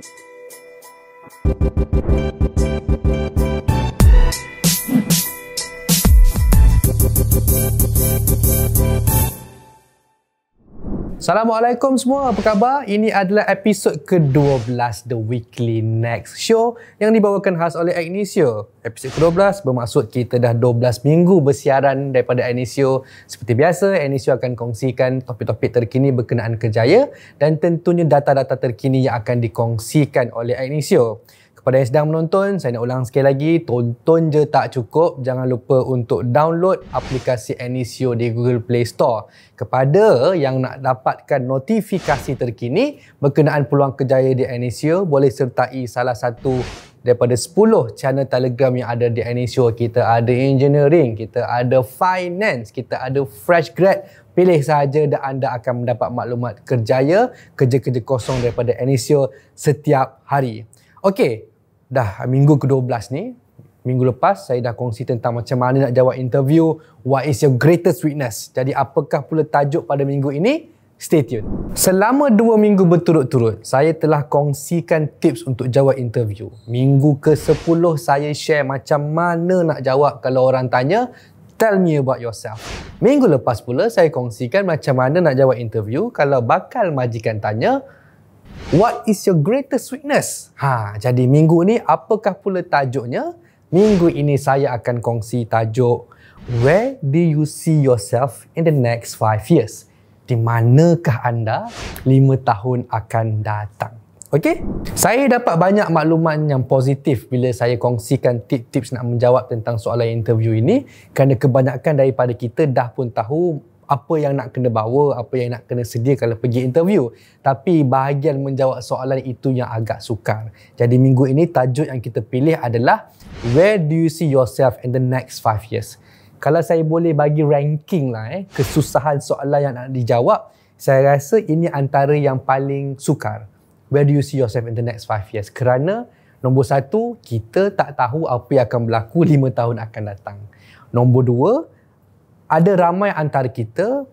Thank you. Assalamualaikum semua, apa khabar? Ini adalah episod ke-12 The Weekly Next Show yang dibawakan khas oleh Agnesio. Episod ke-12 bermaksud kita dah 12 minggu bersiaran daripada Agnesio. Seperti biasa, Agnesio akan kongsikan topik-topik terkini berkenaan kejaya dan tentunya data-data terkini yang akan dikongsikan oleh Agnesio kepada yang sedang menonton, saya nak ulang sekali lagi, tonton je tak cukup. Jangan lupa untuk download aplikasi Anisio di Google Play Store. Kepada yang nak dapatkan notifikasi terkini berkenaan peluang kerjaya di Anisio, boleh sertai salah satu daripada 10 channel telegram yang ada di Anisio. Kita ada engineering, kita ada finance, kita ada fresh grad. Pilih sahaja dan anda akan mendapat maklumat kerjaya, kerja-kerja kosong daripada Anisio setiap hari. Okey, dah minggu ke-12 ni, minggu lepas saya dah kongsi tentang macam mana nak jawab interview, what is your greatest weakness. Jadi apakah pula tajuk pada minggu ini? Stay tune. Selama 2 minggu berturut-turut, saya telah kongsikan tips untuk jawab interview. Minggu ke-10 saya share macam mana nak jawab kalau orang tanya, tell me about yourself. Minggu lepas pula saya kongsikan macam mana nak jawab interview kalau bakal majikan tanya, What is your greatest weakness? Ha, jadi minggu ni apakah pula tajuknya? Minggu ini saya akan kongsi tajuk Where do you see yourself in the next 5 years? Di manakah anda 5 tahun akan datang? Okey. Saya dapat banyak maklumat yang positif bila saya kongsikan tips-tips nak menjawab tentang soalan interview ini kerana kebanyakan daripada kita dah pun tahu apa yang nak kena bawa, apa yang nak kena sedia kalau pergi interview. Tapi bahagian menjawab soalan itu yang agak sukar. Jadi minggu ini tajuk yang kita pilih adalah Where do you see yourself in the next 5 years? Kalau saya boleh bagi ranking lah eh, kesusahan soalan yang nak dijawab, saya rasa ini antara yang paling sukar. Where do you see yourself in the next 5 years? Kerana nombor satu, kita tak tahu apa yang akan berlaku 5 tahun akan datang. Nombor dua, ada ramai antara kita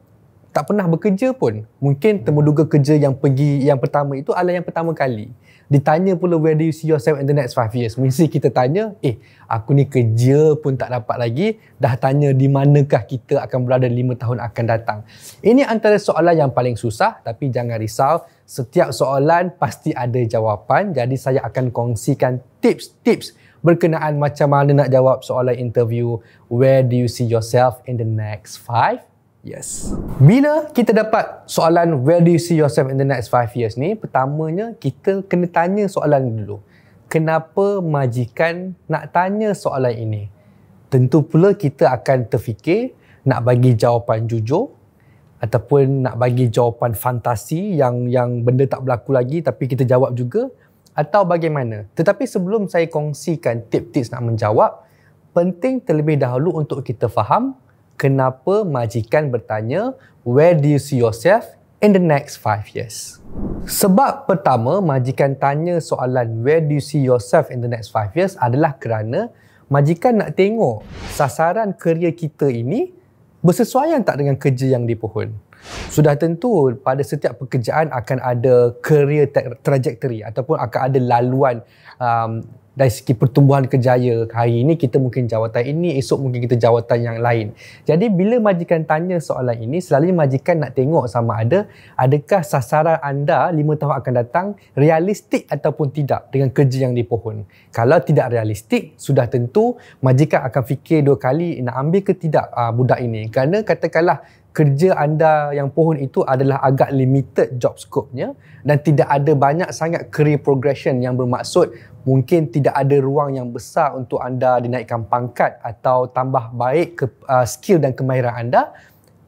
tak pernah bekerja pun. Mungkin temuduga kerja yang pergi yang pertama itu adalah yang pertama kali. Ditanya pula where do you see yourself in the next five years? Mesti kita tanya, eh aku ni kerja pun tak dapat lagi. Dah tanya di manakah kita akan berada lima tahun akan datang. Ini antara soalan yang paling susah tapi jangan risau. Setiap soalan pasti ada jawapan. Jadi saya akan kongsikan tips-tips berkenaan macam mana nak jawab soalan interview where do you see yourself in the next 5 years. Bila kita dapat soalan where do you see yourself in the next 5 years ni, pertamanya kita kena tanya soalan dulu. Kenapa majikan nak tanya soalan ini? Tentu pula kita akan terfikir nak bagi jawapan jujur ataupun nak bagi jawapan fantasi yang yang benda tak berlaku lagi tapi kita jawab juga atau bagaimana? Tetapi sebelum saya kongsikan tip-tips nak menjawab, penting terlebih dahulu untuk kita faham kenapa majikan bertanya where do you see yourself in the next 5 years? Sebab pertama majikan tanya soalan where do you see yourself in the next 5 years adalah kerana majikan nak tengok sasaran kerja kita ini bersesuaian tak dengan kerja yang dipohon sudah tentu pada setiap pekerjaan akan ada career trajectory ataupun akan ada laluan um, dari segi pertumbuhan kerjaya. hari ini kita mungkin jawatan ini esok mungkin kita jawatan yang lain jadi bila majikan tanya soalan ini selalunya majikan nak tengok sama ada adakah sasaran anda 5 tahun akan datang realistik ataupun tidak dengan kerja yang dipohon kalau tidak realistik sudah tentu majikan akan fikir dua kali nak ambil ke tidak uh, budak ini kerana katakanlah kerja anda yang pohon itu adalah agak limited job scope-nya dan tidak ada banyak sangat career progression yang bermaksud mungkin tidak ada ruang yang besar untuk anda dinaikkan pangkat atau tambah baik ke, uh, skill dan kemahiran anda,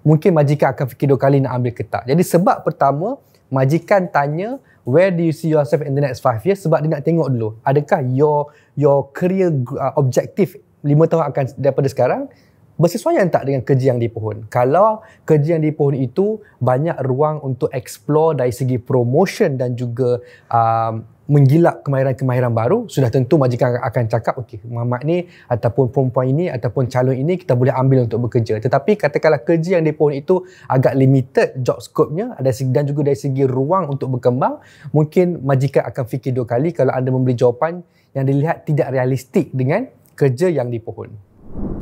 mungkin majikan akan fikir dua kali nak ambil ke Jadi sebab pertama, majikan tanya where do you see yourself in the next five years sebab dia nak tengok dulu adakah your your career uh, objective lima tahun akan daripada sekarang bersesuaian tak dengan kerja yang di pohon. Kalau kerja yang di pohon itu banyak ruang untuk explore dari segi promotion dan juga um, menggilap kemahiran-kemahiran baru, sudah tentu majikan akan cakap, okey, mamak ni ataupun perempuan ini ataupun calon ini kita boleh ambil untuk bekerja. Tetapi katakanlah kerja yang di pohon itu agak limited job scope-nya dan juga dari segi ruang untuk berkembang, mungkin majikan akan fikir dua kali kalau anda memberi jawapan yang dilihat tidak realistik dengan kerja yang di pohon.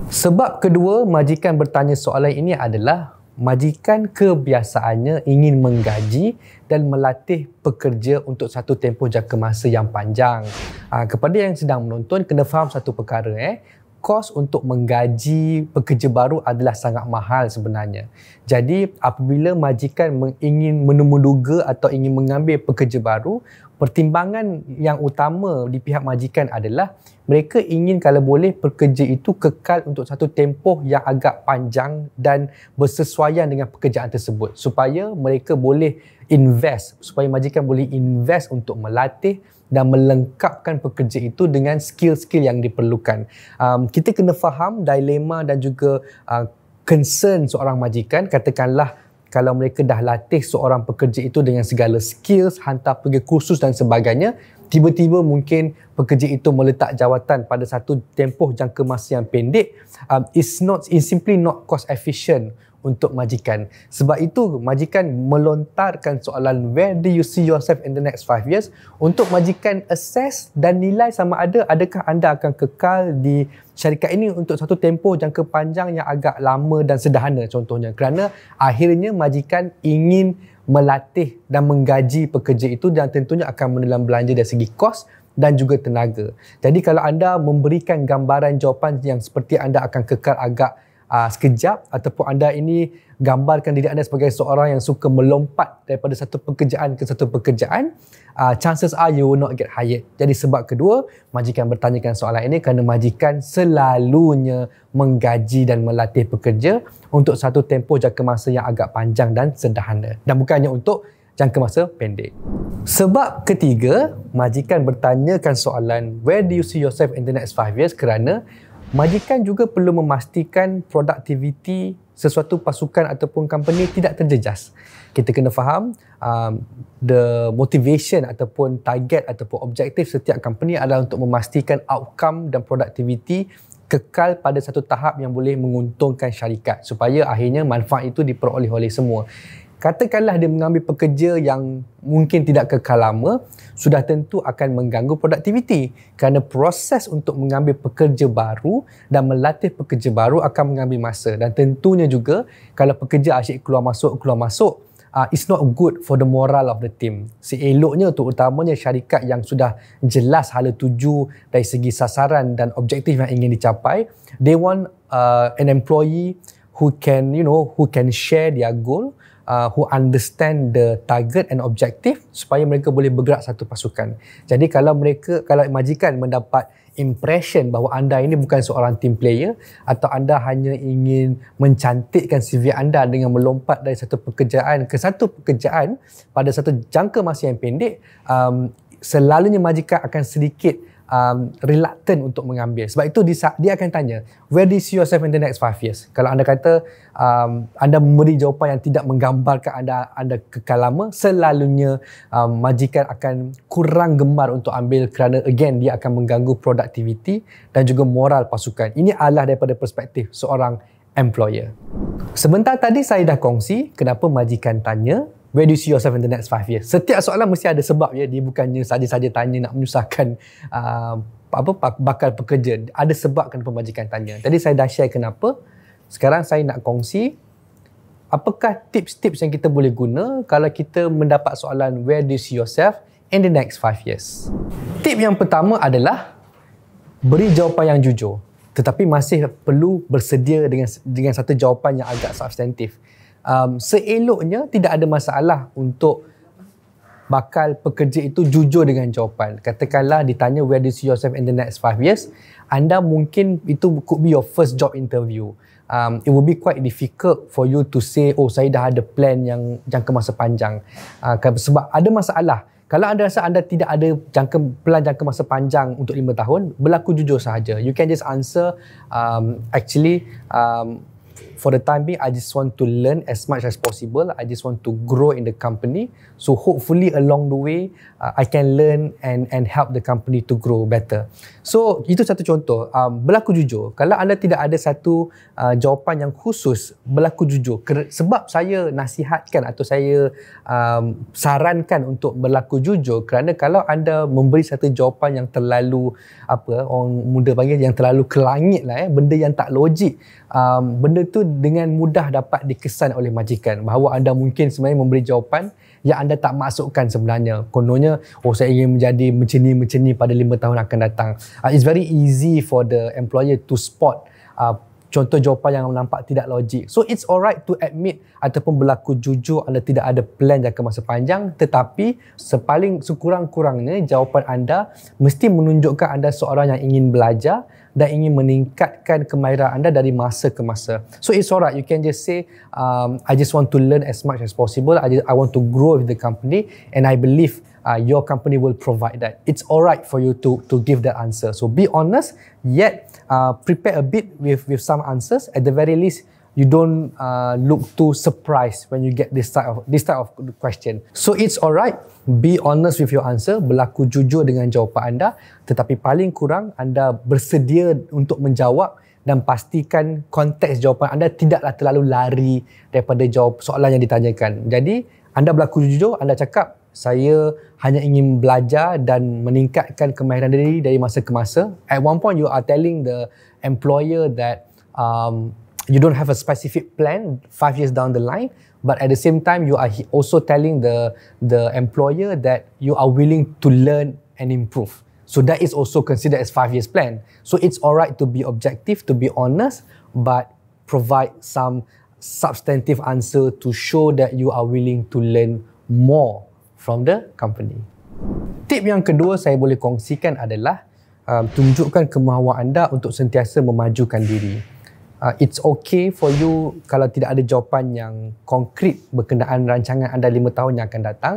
Sebab kedua majikan bertanya soalan ini adalah majikan kebiasaannya ingin menggaji dan melatih pekerja untuk satu tempoh jangka masa yang panjang. Ha, kepada yang sedang menonton kena faham satu perkara eh kos untuk menggaji pekerja baru adalah sangat mahal sebenarnya. Jadi apabila majikan ingin menemuduga atau ingin mengambil pekerja baru, pertimbangan yang utama di pihak majikan adalah mereka ingin kalau boleh pekerja itu kekal untuk satu tempoh yang agak panjang dan bersesuaian dengan pekerjaan tersebut supaya mereka boleh invest supaya majikan boleh invest untuk melatih dan melengkapkan pekerja itu dengan skill-skill yang diperlukan. Um, kita kena faham dilema dan juga uh, concern seorang majikan katakanlah kalau mereka dah latih seorang pekerja itu dengan segala skills, hantar pergi kursus dan sebagainya, tiba-tiba mungkin pekerja itu meletak jawatan pada satu tempoh jangka masa yang pendek, um, it's not, it's simply not cost efficient untuk majikan. Sebab itu majikan melontarkan soalan where do you see yourself in the next 5 years untuk majikan assess dan nilai sama ada adakah anda akan kekal di syarikat ini untuk satu tempoh jangka panjang yang agak lama dan sederhana contohnya kerana akhirnya majikan ingin melatih dan menggaji pekerja itu dan tentunya akan menelan belanja dari segi kos dan juga tenaga. Jadi kalau anda memberikan gambaran jawapan yang seperti anda akan kekal agak uh, sekejap ataupun anda ini gambarkan diri anda sebagai seorang yang suka melompat daripada satu pekerjaan ke satu pekerjaan, uh, chances are you will not get hired. Jadi sebab kedua, majikan bertanyakan soalan ini kerana majikan selalunya menggaji dan melatih pekerja untuk satu tempoh jangka masa yang agak panjang dan sederhana. Dan bukannya untuk jangka masa pendek. Sebab ketiga, majikan bertanyakan soalan where do you see yourself in the next 5 years kerana Majikan juga perlu memastikan produktiviti sesuatu pasukan ataupun company tidak terjejas. Kita kena faham um, the motivation ataupun target ataupun objektif setiap company adalah untuk memastikan outcome dan produktiviti kekal pada satu tahap yang boleh menguntungkan syarikat supaya akhirnya manfaat itu diperoleh oleh semua. Katakanlah dia mengambil pekerja yang mungkin tidak kekal lama, sudah tentu akan mengganggu produktiviti kerana proses untuk mengambil pekerja baru dan melatih pekerja baru akan mengambil masa dan tentunya juga kalau pekerja asyik keluar masuk keluar masuk Uh, it's not good for the morale of the team. Seeloknya utamanya syarikat yang sudah jelas hala tuju dari segi sasaran dan objektif yang ingin dicapai, they want uh, an employee who can, you know, who can share their goal uh, who understand the target and objective supaya mereka boleh bergerak satu pasukan. Jadi kalau mereka kalau majikan mendapat impression bahawa anda ini bukan seorang team player atau anda hanya ingin mencantikkan CV anda dengan melompat dari satu pekerjaan ke satu pekerjaan pada satu jangka masa yang pendek um, selalunya majikan akan sedikit um, reluctant untuk mengambil. Sebab itu dia, akan tanya, where do you see yourself in the next five years? Kalau anda kata, um, anda memberi jawapan yang tidak menggambarkan anda, anda kekal lama, selalunya um, majikan akan kurang gemar untuk ambil kerana again, dia akan mengganggu produktiviti dan juga moral pasukan. Ini adalah daripada perspektif seorang employer. Sebentar tadi saya dah kongsi kenapa majikan tanya Where do you see yourself in the next five years? Setiap soalan mesti ada sebab ya. Dia bukannya saja-saja tanya nak menyusahkan uh, apa bakal pekerja. Ada sebab kan pembajikan tanya. Tadi saya dah share kenapa. Sekarang saya nak kongsi apakah tips-tips yang kita boleh guna kalau kita mendapat soalan where do you see yourself in the next five years? Tip yang pertama adalah beri jawapan yang jujur tetapi masih perlu bersedia dengan dengan satu jawapan yang agak substantif um, seeloknya tidak ada masalah untuk bakal pekerja itu jujur dengan jawapan. Katakanlah ditanya where do you see yourself in the next five years, anda mungkin itu could be your first job interview. Um, it will be quite difficult for you to say, oh saya dah ada plan yang jangka masa panjang. Uh, kan, sebab ada masalah. Kalau anda rasa anda tidak ada jangka, plan jangka masa panjang untuk lima tahun, berlaku jujur sahaja. You can just answer, um, actually, um, for the time being, I just want to learn as much as possible. I just want to grow in the company. So hopefully along the way, uh, I can learn and and help the company to grow better. So itu satu contoh. Um, berlaku jujur. Kalau anda tidak ada satu uh, jawapan yang khusus, berlaku jujur. Ker- sebab saya nasihatkan atau saya um, sarankan untuk berlaku jujur. Kerana kalau anda memberi satu jawapan yang terlalu apa orang muda panggil yang terlalu kelangit lah, eh, benda yang tak logik, um, benda tu dengan mudah dapat dikesan oleh majikan bahawa anda mungkin sebenarnya memberi jawapan yang anda tak masukkan sebenarnya. Kononnya, oh saya ingin menjadi macam ni, macam ni pada lima tahun akan datang. Uh, it's very easy for the employer to spot uh, contoh jawapan yang nampak tidak logik. So it's alright to admit ataupun berlaku jujur anda tidak ada plan jangka masa panjang tetapi sepaling sekurang-kurangnya jawapan anda mesti menunjukkan anda seorang yang ingin belajar dan ingin meningkatkan kemahiran anda dari masa ke masa. So it's alright, you can just say um, I just want to learn as much as possible, I, just, I want to grow with the company and I believe Uh, your company will provide that. It's alright for you to to give that answer. So be honest, yet Uh, prepare a bit with with some answers. At the very least, you don't uh, look too surprised when you get this type of this type of question. So it's alright. Be honest with your answer. Berlaku jujur dengan jawapan anda. Tetapi paling kurang anda bersedia untuk menjawab dan pastikan konteks jawapan anda tidaklah terlalu lari daripada jawab soalan yang ditanyakan. Jadi anda berlaku jujur, anda cakap saya hanya ingin belajar dan meningkatkan kemahiran diri dari masa ke masa. At one point you are telling the employer that um, you don't have a specific plan five years down the line, but at the same time you are also telling the the employer that you are willing to learn and improve. So that is also considered as five years plan. So it's alright to be objective, to be honest, but provide some substantive answer to show that you are willing to learn more from the company. Tip yang kedua saya boleh kongsikan adalah um, tunjukkan kemahuan anda untuk sentiasa memajukan diri. Uh, it's okay for you kalau tidak ada jawapan yang konkret berkenaan rancangan anda lima tahun yang akan datang.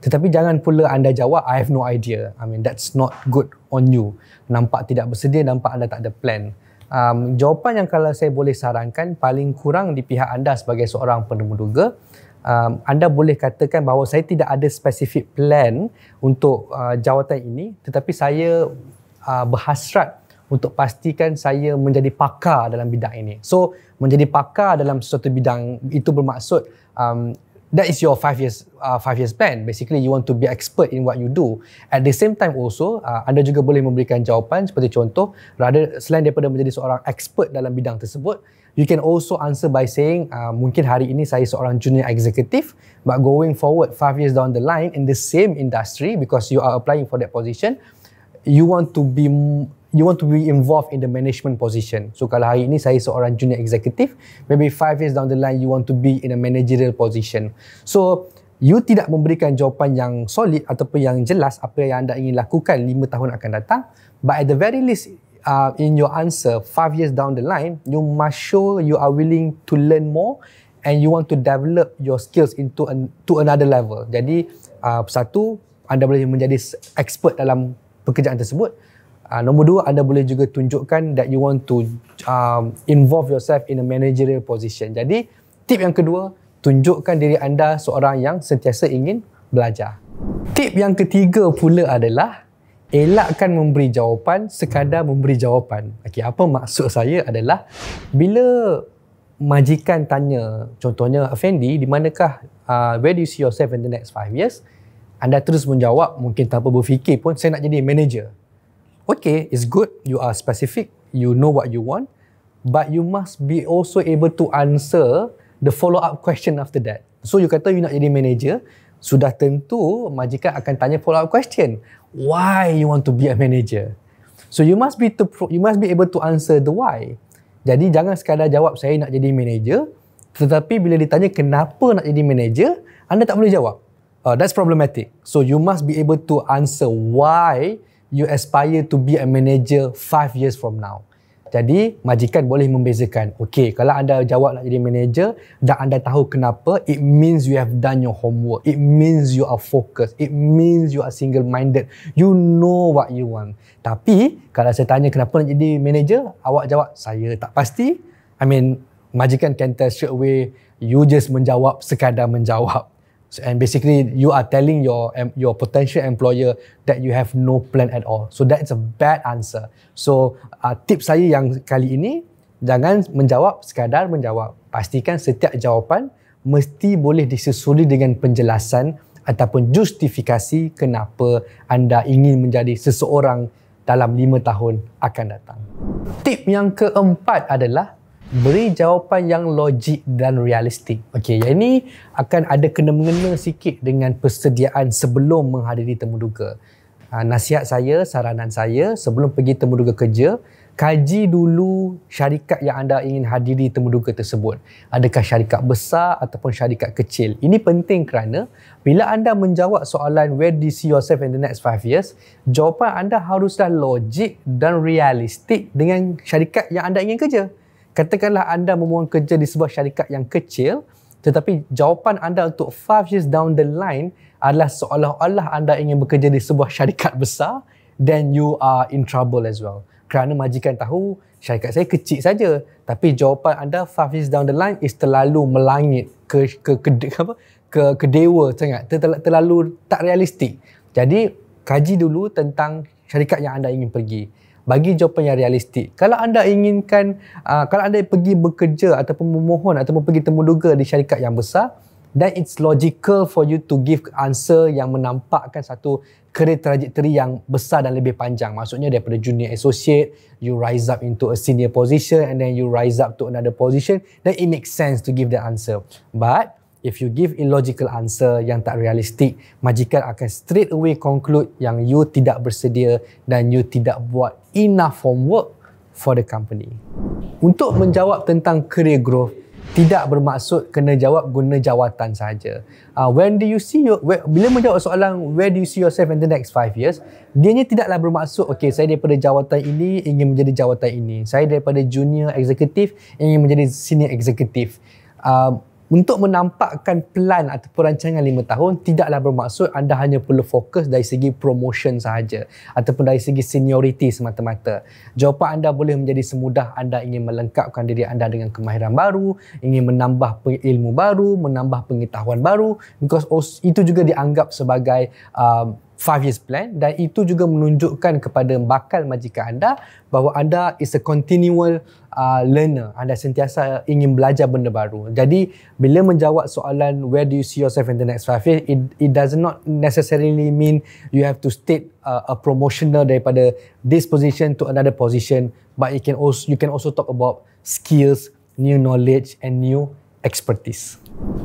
Tetapi jangan pula anda jawab, I have no idea. I mean, that's not good on you. Nampak tidak bersedia, nampak anda tak ada plan. Um, jawapan yang kalau saya boleh sarankan, paling kurang di pihak anda sebagai seorang penemu duga, um, anda boleh katakan bahawa saya tidak ada specific plan untuk uh, jawatan ini tetapi saya uh, berhasrat untuk pastikan saya menjadi pakar dalam bidang ini. So, menjadi pakar dalam sesuatu bidang itu bermaksud um, that is your five years uh, five years plan. Basically, you want to be expert in what you do. At the same time also, uh, anda juga boleh memberikan jawapan seperti contoh, rather, selain daripada menjadi seorang expert dalam bidang tersebut, You can also answer by saying, uh, mungkin hari ini saya seorang junior executive, but going forward five years down the line in the same industry because you are applying for that position, you want to be you want to be involved in the management position. So kalau hari ini saya seorang junior executive, maybe five years down the line you want to be in a managerial position. So you tidak memberikan jawapan yang solid ataupun yang jelas apa yang anda ingin lakukan lima tahun akan datang, but at the very least uh, in your answer five years down the line, you must show you are willing to learn more and you want to develop your skills into an, to another level. Jadi uh, satu anda boleh menjadi expert dalam pekerjaan tersebut. Uh, nombor dua anda boleh juga tunjukkan that you want to um, involve yourself in a managerial position. Jadi tip yang kedua tunjukkan diri anda seorang yang sentiasa ingin belajar. Tip yang ketiga pula adalah elakkan memberi jawapan sekadar memberi jawapan. Okey, apa maksud saya adalah bila majikan tanya, contohnya Afendi, di manakah uh, where do you see yourself in the next 5 years? Anda terus menjawab mungkin tanpa berfikir pun saya nak jadi manager. Okay, it's good you are specific, you know what you want, but you must be also able to answer the follow up question after that. So you kata you nak jadi manager, sudah tentu majikan akan tanya follow up question why you want to be a manager so you must be to you must be able to answer the why jadi jangan sekadar jawab saya nak jadi manager tetapi bila ditanya kenapa nak jadi manager anda tak boleh jawab uh, that's problematic so you must be able to answer why you aspire to be a manager 5 years from now jadi majikan boleh membezakan. Okey, kalau anda jawab nak jadi manager dan anda tahu kenapa, it means you have done your homework. It means you are focused. It means you are single minded. You know what you want. Tapi kalau saya tanya kenapa nak jadi manager, awak jawab saya tak pasti. I mean majikan can tell straight away you just menjawab sekadar menjawab. So, and basically, you are telling your your potential employer that you have no plan at all. So that is a bad answer. So uh, tip saya yang kali ini jangan menjawab sekadar menjawab. Pastikan setiap jawapan mesti boleh disusuli dengan penjelasan ataupun justifikasi kenapa anda ingin menjadi seseorang dalam lima tahun akan datang. Tip yang keempat adalah beri jawapan yang logik dan realistik. Okey, yang ini akan ada kena mengena sikit dengan persediaan sebelum menghadiri temuduga. Ha, nasihat saya, saranan saya sebelum pergi temuduga kerja, kaji dulu syarikat yang anda ingin hadiri temuduga tersebut. Adakah syarikat besar ataupun syarikat kecil? Ini penting kerana bila anda menjawab soalan where do you see yourself in the next 5 years, jawapan anda haruslah logik dan realistik dengan syarikat yang anda ingin kerja. Katakanlah anda memohon kerja di sebuah syarikat yang kecil tetapi jawapan anda untuk 5 years down the line adalah seolah-olah anda ingin bekerja di sebuah syarikat besar then you are in trouble as well. Kerana majikan tahu syarikat saya kecil saja tapi jawapan anda 5 years down the line is terlalu melangit ke ke ke, ke apa ke kedewa sangat terlalu, terlalu tak realistik. Jadi kaji dulu tentang syarikat yang anda ingin pergi bagi jawapan yang realistik. Kalau anda inginkan, uh, kalau anda pergi bekerja ataupun memohon ataupun pergi temuduga di syarikat yang besar, then it's logical for you to give answer yang menampakkan satu career trajectory yang besar dan lebih panjang. Maksudnya daripada junior associate, you rise up into a senior position and then you rise up to another position, then it makes sense to give the answer. But, If you give illogical answer yang tak realistik, majikan akan straight away conclude yang you tidak bersedia dan you tidak buat enough homework for the company. Untuk menjawab tentang career growth, tidak bermaksud kena jawab guna jawatan saja. Uh, ah, when do you see you? where, bila menjawab soalan where do you see yourself in the next 5 years, Dia ni tidaklah bermaksud okay, saya daripada jawatan ini ingin menjadi jawatan ini. Saya daripada junior executive ingin menjadi senior executive. Uh, untuk menampakkan plan ataupun rancangan 5 tahun tidaklah bermaksud anda hanya perlu fokus dari segi promotion sahaja ataupun dari segi seniority semata-mata. Jawapan anda boleh menjadi semudah anda ingin melengkapkan diri anda dengan kemahiran baru, ingin menambah ilmu baru, menambah pengetahuan baru because itu juga dianggap sebagai um, five years plan dan itu juga menunjukkan kepada bakal majikan anda bahawa anda is a continual uh, learner. Uh, Anda sentiasa ingin belajar benda baru. Jadi bila menjawab soalan where do you see yourself in the next five years, it, it does not necessarily mean you have to state uh, a promotional daripada this position to another position, but you can also you can also talk about skills, new knowledge and new expertise.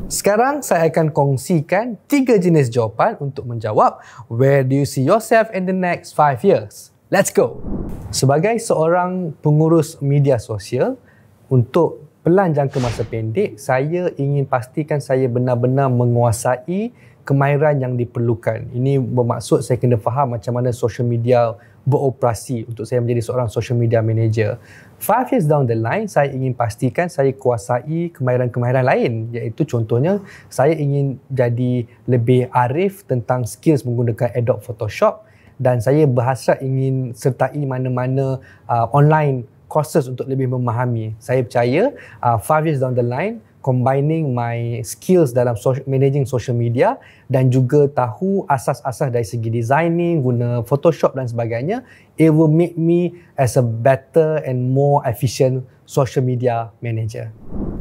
Sekarang saya akan kongsikan tiga jenis jawapan untuk menjawab where do you see yourself in the next five years. Let's go. Sebagai seorang pengurus media sosial untuk pelan jangka masa pendek, saya ingin pastikan saya benar-benar menguasai kemahiran yang diperlukan. Ini bermaksud saya kena faham macam mana social media beroperasi untuk saya menjadi seorang social media manager. Five years down the line, saya ingin pastikan saya kuasai kemahiran-kemahiran lain. Iaitu contohnya, saya ingin jadi lebih arif tentang skills menggunakan Adobe Photoshop dan saya berhasrat ingin sertai mana-mana uh, online courses untuk lebih memahami. Saya percaya 5 uh, years down the line combining my skills dalam social, managing social media dan juga tahu asas-asas dari segi designing, guna Photoshop dan sebagainya, it will make me as a better and more efficient social media manager.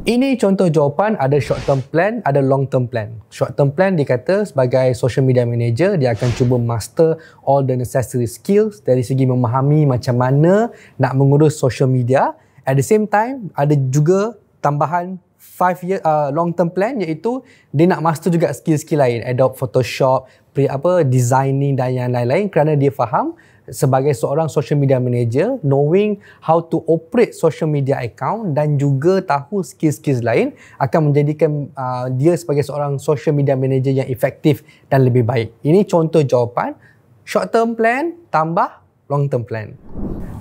Ini contoh jawapan ada short term plan, ada long term plan. Short term plan dikata sebagai social media manager dia akan cuba master all the necessary skills dari segi memahami macam mana nak mengurus social media. At the same time ada juga tambahan five year uh, long term plan iaitu dia nak master juga skill-skill lain, Adobe Photoshop, pre apa designing dan yang lain-lain kerana dia faham sebagai seorang social media manager knowing how to operate social media account dan juga tahu skill-skill lain akan menjadikan uh, dia sebagai seorang social media manager yang efektif dan lebih baik. Ini contoh jawapan short term plan tambah long term plan.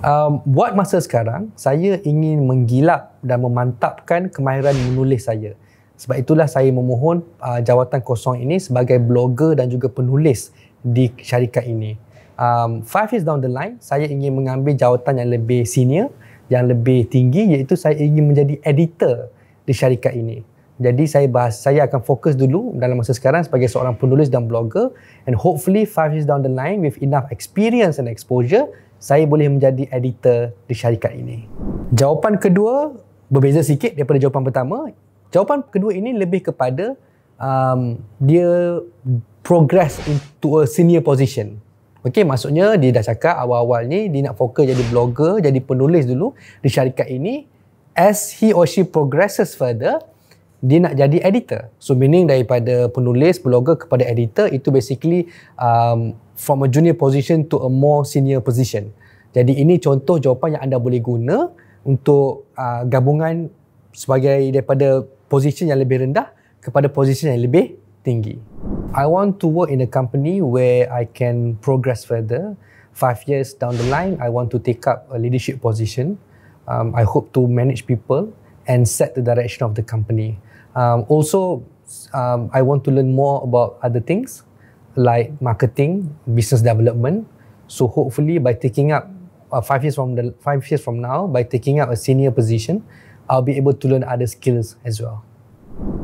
Um, buat masa sekarang saya ingin menggilap dan memantapkan kemahiran menulis saya. Sebab itulah saya memohon uh, jawatan kosong ini sebagai blogger dan juga penulis di syarikat ini um, five years down the line, saya ingin mengambil jawatan yang lebih senior, yang lebih tinggi iaitu saya ingin menjadi editor di syarikat ini. Jadi saya bahas, saya akan fokus dulu dalam masa sekarang sebagai seorang penulis dan blogger and hopefully five years down the line with enough experience and exposure, saya boleh menjadi editor di syarikat ini. Jawapan kedua berbeza sikit daripada jawapan pertama. Jawapan kedua ini lebih kepada um, dia progress into a senior position. Okey, maksudnya dia dah cakap awal-awal ni dia nak fokus jadi blogger, jadi penulis dulu di syarikat ini. As he or she progresses further, dia nak jadi editor. So meaning daripada penulis, blogger kepada editor itu basically um, from a junior position to a more senior position. Jadi ini contoh jawapan yang anda boleh guna untuk uh, gabungan sebagai daripada position yang lebih rendah kepada position yang lebih tinggi. I want to work in a company where I can progress further. Five years down the line, I want to take up a leadership position. Um, I hope to manage people and set the direction of the company. Um, also, um, I want to learn more about other things like marketing, business development. So hopefully, by taking up uh, five years from the five years from now, by taking up a senior position, I'll be able to learn other skills as well.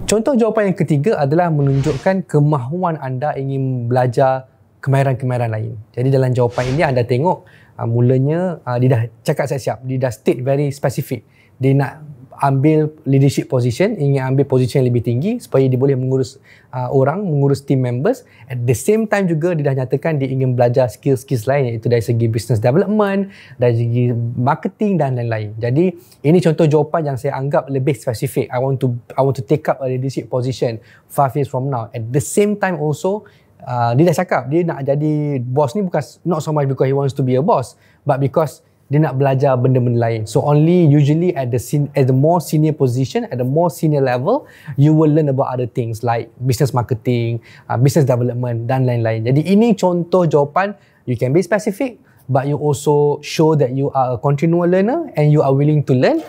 Contoh jawapan yang ketiga adalah menunjukkan kemahuan anda ingin belajar kemahiran-kemahiran lain. Jadi dalam jawapan ini anda tengok ah, mulanya ah, dia dah cakap siap-siap, dia dah state very specific. Dia nak ambil leadership position, ingin ambil position yang lebih tinggi supaya dia boleh mengurus uh, orang, mengurus team members. At the same time juga dia dah nyatakan dia ingin belajar skill-skill lain iaitu dari segi business development, dari segi marketing dan lain-lain. Jadi ini contoh jawapan yang saya anggap lebih spesifik. I want to I want to take up a leadership position 5 years from now. At the same time also Uh, dia dah cakap dia nak jadi boss ni bukan not so much because he wants to be a boss but because dia nak belajar benda-benda lain. So only usually at the sen- at the more senior position, at the more senior level, you will learn about other things like business marketing, uh, business development dan lain-lain. Jadi ini contoh jawapan you can be specific but you also show that you are a continual learner and you are willing to learn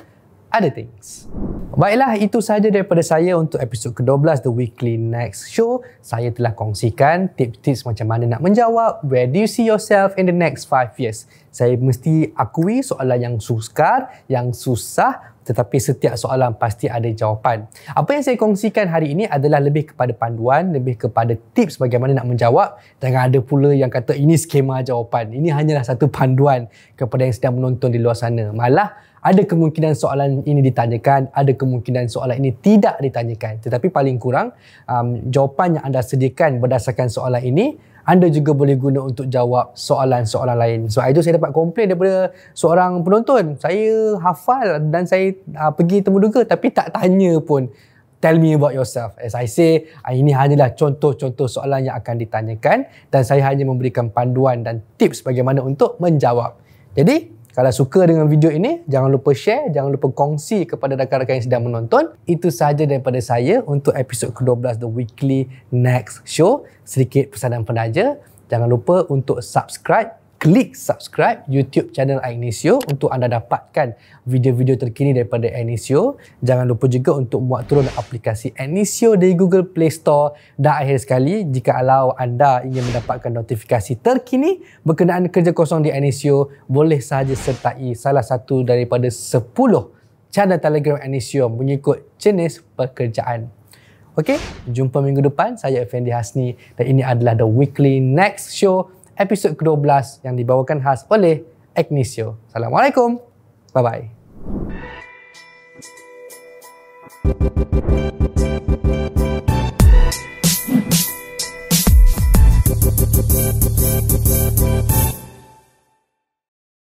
other things. Baiklah, itu sahaja daripada saya untuk episod ke-12 The Weekly Next Show. Saya telah kongsikan tips-tips macam mana nak menjawab, where do you see yourself in the next 5 years saya mesti akui soalan yang sukar, yang susah tetapi setiap soalan pasti ada jawapan. Apa yang saya kongsikan hari ini adalah lebih kepada panduan, lebih kepada tips bagaimana nak menjawab. Jangan ada pula yang kata ini skema jawapan. Ini hanyalah satu panduan kepada yang sedang menonton di luar sana. Malah ada kemungkinan soalan ini ditanyakan, ada kemungkinan soalan ini tidak ditanyakan. Tetapi paling kurang um, jawapan yang anda sediakan berdasarkan soalan ini anda juga boleh guna untuk jawab soalan-soalan lain. Sebab itu saya dapat komplain daripada seorang penonton. Saya hafal dan saya uh, pergi temuduga tapi tak tanya pun. Tell me about yourself. As I say, ah, ini hanyalah contoh-contoh soalan yang akan ditanyakan dan saya hanya memberikan panduan dan tips bagaimana untuk menjawab. Jadi, kalau suka dengan video ini, jangan lupa share, jangan lupa kongsi kepada rakan-rakan yang sedang menonton. Itu sahaja daripada saya untuk episod ke-12 The Weekly Next Show. Sedikit pesanan penaja. Jangan lupa untuk subscribe klik subscribe YouTube channel Ignisio untuk anda dapatkan video-video terkini daripada Ignisio. Jangan lupa juga untuk muat turun aplikasi Ignisio dari Google Play Store. Dan akhir sekali, jika alau anda ingin mendapatkan notifikasi terkini berkenaan kerja kosong di Ignisio, boleh sahaja sertai salah satu daripada 10 channel Telegram Ignisio mengikut jenis pekerjaan. Okey, jumpa minggu depan. Saya Effendi Hasni dan ini adalah The Weekly Next Show episod ke-12 yang dibawakan khas oleh Agnesio. Assalamualaikum. Bye-bye.